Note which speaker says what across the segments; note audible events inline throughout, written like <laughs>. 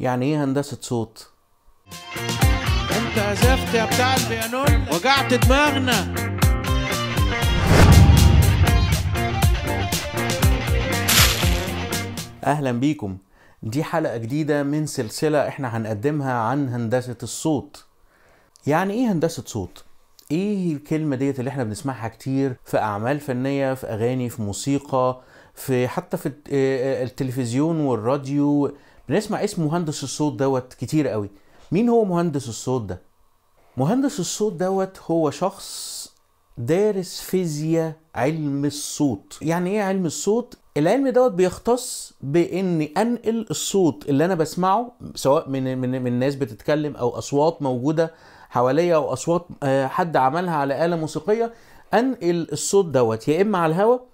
Speaker 1: يعني ايه هندسه صوت انت عزفت يا بتاع البيانون وجعت دماغنا اهلا بيكم دي حلقه جديده من سلسله احنا هنقدمها عن هندسه الصوت يعني ايه هندسه صوت ايه الكلمه ديت اللي احنا بنسمعها كتير في اعمال فنيه في اغاني في موسيقى في حتى في آه، آه، التلفزيون والراديو بنسمع اسم مهندس الصوت دوت كتير قوي مين هو مهندس الصوت ده مهندس الصوت دوت هو شخص دارس فيزياء علم الصوت يعني ايه علم الصوت العلم دوت بيختص باني انقل الصوت اللي انا بسمعه سواء من من من ناس بتتكلم او اصوات موجوده حواليا او اصوات آه، حد عملها على آلة موسيقيه انقل الصوت دوت يا اما على الهواء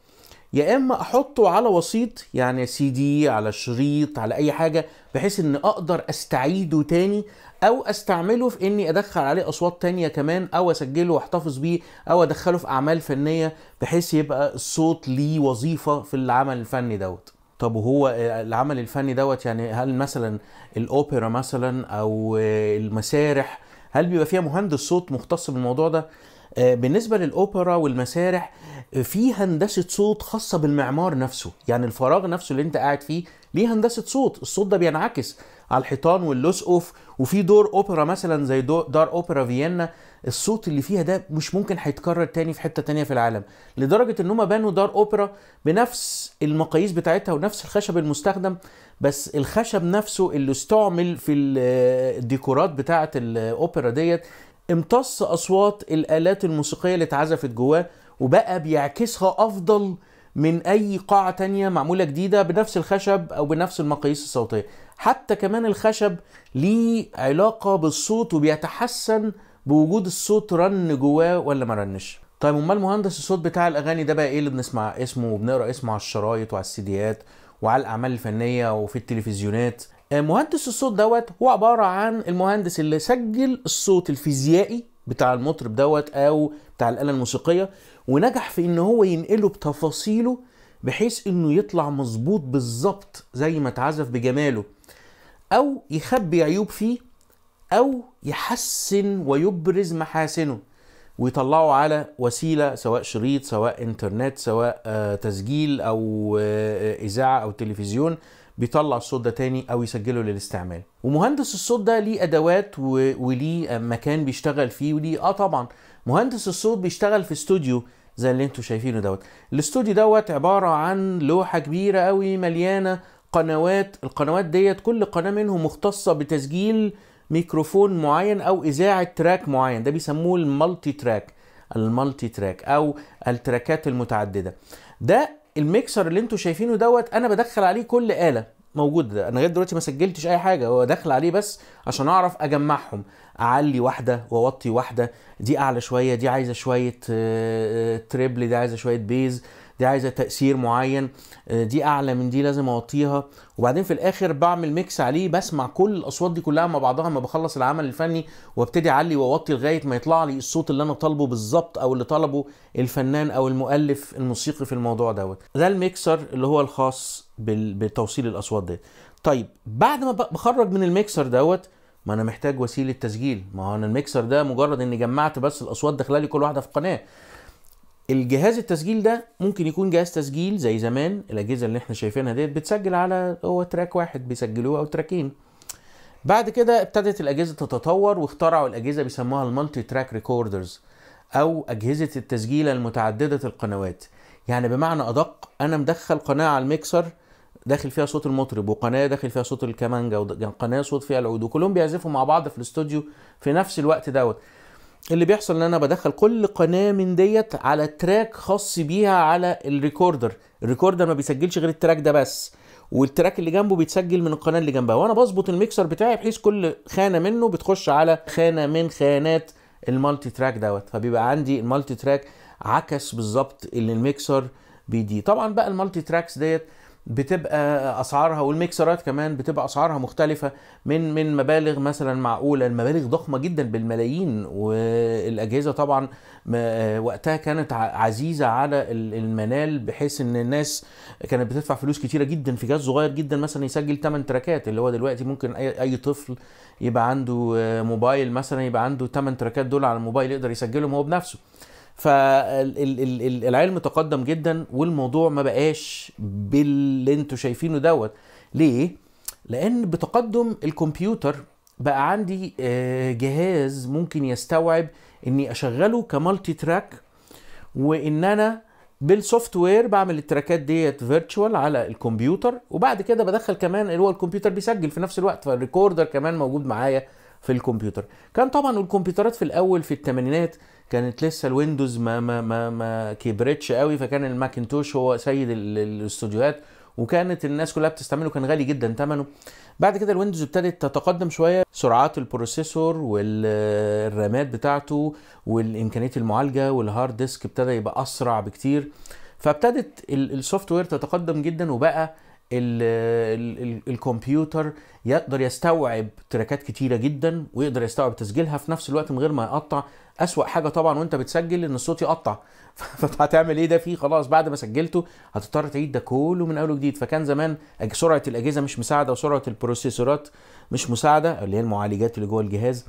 Speaker 1: يا اما احطه على وسيط يعني سي دي على شريط على اي حاجه بحيث ان اقدر استعيده تاني او استعمله في اني ادخل عليه اصوات تانية كمان او اسجله واحتفظ بيه او ادخله في اعمال فنيه بحيث يبقى الصوت ليه وظيفه في العمل الفني دوت طب وهو آه، العمل الفني دوت يعني هل مثلا الاوبرا مثلا او المسارح هل بيبقى فيها مهندس صوت مختص بالموضوع ده آه، بالنسبه للاوبرا والمسارح في هندسه صوت خاصه بالمعمار نفسه يعني الفراغ نفسه اللي انت قاعد فيه ليه هندسه صوت الصوت ده بينعكس على الحيطان واللسقف وفي دور اوبرا مثلا زي دار اوبرا فيينا الصوت اللي فيها ده مش ممكن هيتكرر تاني في حته تانيه في العالم لدرجه ان هم بنوا دار اوبرا بنفس المقاييس بتاعتها ونفس الخشب المستخدم بس الخشب نفسه اللي استعمل في الديكورات بتاعه الاوبرا ديت امتص اصوات الالات الموسيقيه اللي اتعزفت جواه وبقى بيعكسها افضل من اي قاعة تانية معمولة جديدة بنفس الخشب او بنفس المقاييس الصوتية حتى كمان الخشب ليه علاقة بالصوت وبيتحسن بوجود الصوت رن جواه ولا ما رنش طيب امال مهندس الصوت بتاع الاغاني ده بقى ايه اللي بنسمع اسمه وبنقرا اسمه على الشرايط وعلى السيديات وعلى الاعمال الفنيه وفي التلفزيونات آه، مهندس الصوت دوت هو عباره عن المهندس اللي سجل الصوت الفيزيائي بتاع المطرب دوت او بتاع الاله الموسيقيه ونجح في ان هو ينقله بتفاصيله بحيث انه يطلع مظبوط بالظبط زي ما اتعزف بجماله او يخبي عيوب فيه او يحسن ويبرز محاسنه ويطلعه على وسيله سواء شريط سواء انترنت سواء آه، تسجيل او آه، آه، اذاعه او تلفزيون بيطلع الصوت ده تاني او يسجله للاستعمال ومهندس الصوت ده ليه ادوات و... وليه مكان بيشتغل فيه وليه اه طبعا مهندس الصوت بيشتغل في استوديو زي اللي انتم شايفينه دوت الاستوديو دوت عباره عن لوحه كبيره قوي مليانه قنوات القنوات ديت كل قناه منهم مختصه بتسجيل ميكروفون معين او اذاعه تراك معين ده بيسموه المالتي تراك المالتي تراك او التراكات المتعدده ده الميكسر اللي انتوا شايفينه دوت انا بدخل عليه كل اله موجود ده انا لغايه دلوقتي ما سجلتش اي حاجه هو داخل عليه بس عشان اعرف اجمعهم اعلي واحده واوطي واحده دي اعلى شويه دي عايزه شويه آه، آه، تريبل دي عايزه شويه بيز دي عايزه تاثير معين آه، دي اعلى من دي لازم اوطيها وبعدين في الاخر بعمل ميكس عليه بسمع كل الاصوات دي كلها مع بعضها ما بخلص العمل الفني وابتدي اعلي واوطي لغايه ما يطلع لي الصوت اللي انا طالبه بالظبط او اللي طلبه الفنان او المؤلف الموسيقي في الموضوع دوت ده الميكسر اللي هو الخاص بتوصيل الاصوات دي طيب بعد ما بخرج من الميكسر دوت ما انا محتاج وسيله تسجيل ما هو انا الميكسر ده مجرد اني جمعت بس الاصوات داخله لي كل واحده في قناه الجهاز التسجيل ده ممكن يكون جهاز تسجيل زي زمان الاجهزه اللي احنا شايفينها ديت بتسجل على هو تراك واحد بيسجلوه او تراكين بعد كده ابتدت الاجهزه تتطور واخترعوا الاجهزه بيسموها المالتي تراك ريكوردرز او اجهزه التسجيل المتعدده القنوات يعني بمعنى ادق انا مدخل قناه على الميكسر داخل فيها صوت المطرب وقناه داخل فيها صوت الكمانجا وقناه صوت فيها العود وكلهم بيعزفوا مع بعض في الاستوديو في نفس الوقت دوت اللي بيحصل ان انا بدخل كل قناه من ديت على تراك خاص بيها على الريكوردر الريكوردر ما بيسجلش غير التراك ده بس والتراك اللي جنبه بيتسجل من القناه اللي جنبها وانا بظبط الميكسر بتاعي بحيث كل خانه منه بتخش على خانه من خانات المالتي تراك دوت فبيبقى عندي المالتي تراك عكس بالظبط اللي الميكسر بيديه طبعا بقى المالتي تراكس ديت بتبقى اسعارها والميكسرات كمان بتبقى اسعارها مختلفه من من مبالغ مثلا معقوله المبالغ ضخمه جدا بالملايين والاجهزه طبعا آه، وقتها كانت عزيزه على المنال بحيث ان الناس كانت بتدفع فلوس كتيره جدا في جهاز صغير جدا مثلا يسجل 8 تراكات اللي هو دلوقتي ممكن اي, أي طفل يبقى عنده آه، موبايل مثلا يبقى عنده 8 تراكات دول على الموبايل يقدر يسجلهم هو بنفسه فالعلم تقدم جدا والموضوع ما بقاش باللي انتوا شايفينه دوت ليه لان بتقدم الكمبيوتر بقى عندي آه، جهاز ممكن يستوعب اني اشغله كمالتي تراك وان انا بالسوفت وير بعمل التراكات ديت فيرتشوال على الكمبيوتر وبعد كده بدخل كمان اللي هو الكمبيوتر بيسجل في نفس الوقت فالريكوردر كمان موجود معايا في الكمبيوتر كان طبعا الكمبيوترات في الاول في الثمانينات كانت لسه الويندوز ما ما ما ما كبرتش قوي فكان الماكنتوش هو سيد الاستوديوهات وكانت الناس كلها بتستعمله كان غالي جدا ثمنه بعد كده الويندوز ابتدت تتقدم شويه سرعات البروسيسور والرامات بتاعته والامكانيات المعالجه والهارد ديسك ابتدى يبقى اسرع بكتير فابتدت السوفت وير تتقدم جدا وبقى الكمبيوتر يقدر يستوعب تراكات كتيره جدا ويقدر يستوعب تسجيلها في نفس الوقت من غير ما يقطع اسوا حاجه طبعا وانت بتسجل ان الصوت يقطع <laughs> فهتعمل ايه ده فيه خلاص بعد ما سجلته هتضطر تعيد ده كله من اول وجديد فكان زمان سرعه الاجهزه مش مساعده وسرعه البروسيسورات مش مساعده اللي هي المعالجات اللي جوه الجهاز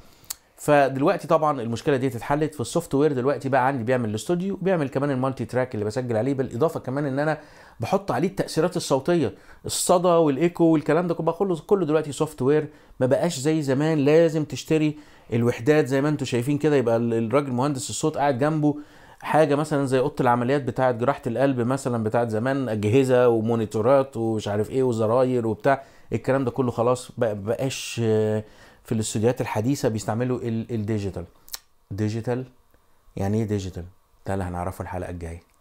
Speaker 1: فدلوقتي طبعا المشكله دي اتحلت في السوفت وير دلوقتي بقى عندي بيعمل الاستوديو بيعمل كمان المالتي تراك اللي بسجل عليه بالاضافه كمان ان انا بحط عليه التاثيرات الصوتيه الصدى والايكو والكلام ده كله كله دلوقتي سوفت وير ما بقاش زي زمان لازم تشتري الوحدات زي ما انتم شايفين كده يبقى الراجل مهندس الصوت قاعد جنبه حاجه مثلا زي اوضه العمليات بتاعه جراحه القلب مثلا بتاعه زمان اجهزه ومونيتورات ومش عارف ايه وزراير وبتاع الكلام ده كله خلاص بقاش في الاستوديوهات الحديثه بيستعملوا الديجيتال ديجيتال يعني ايه ديجيتال؟ ده اللي هنعرفه الحلقه الجايه